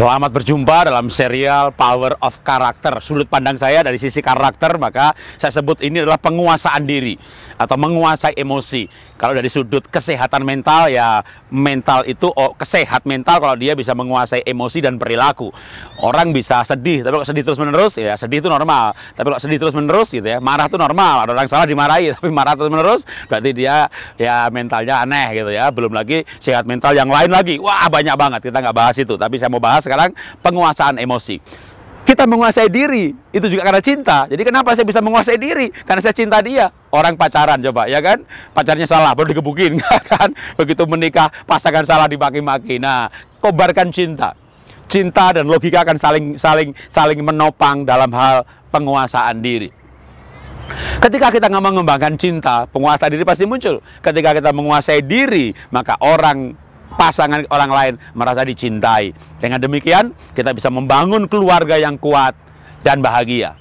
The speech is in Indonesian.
Selamat berjumpa dalam serial Power of Character. Sudut pandang saya dari sisi karakter, maka saya sebut ini adalah penguasaan diri atau menguasai emosi. Kalau dari sudut kesehatan mental ya mental itu oh, kesehat mental kalau dia bisa menguasai emosi dan perilaku. Orang bisa sedih, tapi kalau sedih terus-menerus ya sedih itu normal. Tapi kalau sedih terus-menerus gitu ya, marah itu normal. Ada orang salah dimarahi, tapi marah terus-menerus berarti dia ya mentalnya aneh gitu ya. Belum lagi sehat mental yang lain lagi. Wah, banyak banget. Kita nggak bahas itu, tapi saya mau bahas sekarang penguasaan emosi kita menguasai diri itu juga karena cinta. Jadi kenapa saya bisa menguasai diri? Karena saya cinta dia. Orang pacaran coba ya kan? Pacarnya salah baru digebukin ya kan? Begitu menikah pasangan salah dimaki maki Nah, kobarkan cinta. Cinta dan logika akan saling saling saling menopang dalam hal penguasaan diri. Ketika kita nggak mengembangkan cinta, penguasa diri pasti muncul. Ketika kita menguasai diri, maka orang pasangan orang lain merasa dicintai. Dengan demikian, kita bisa membangun keluarga yang kuat dan bahagia.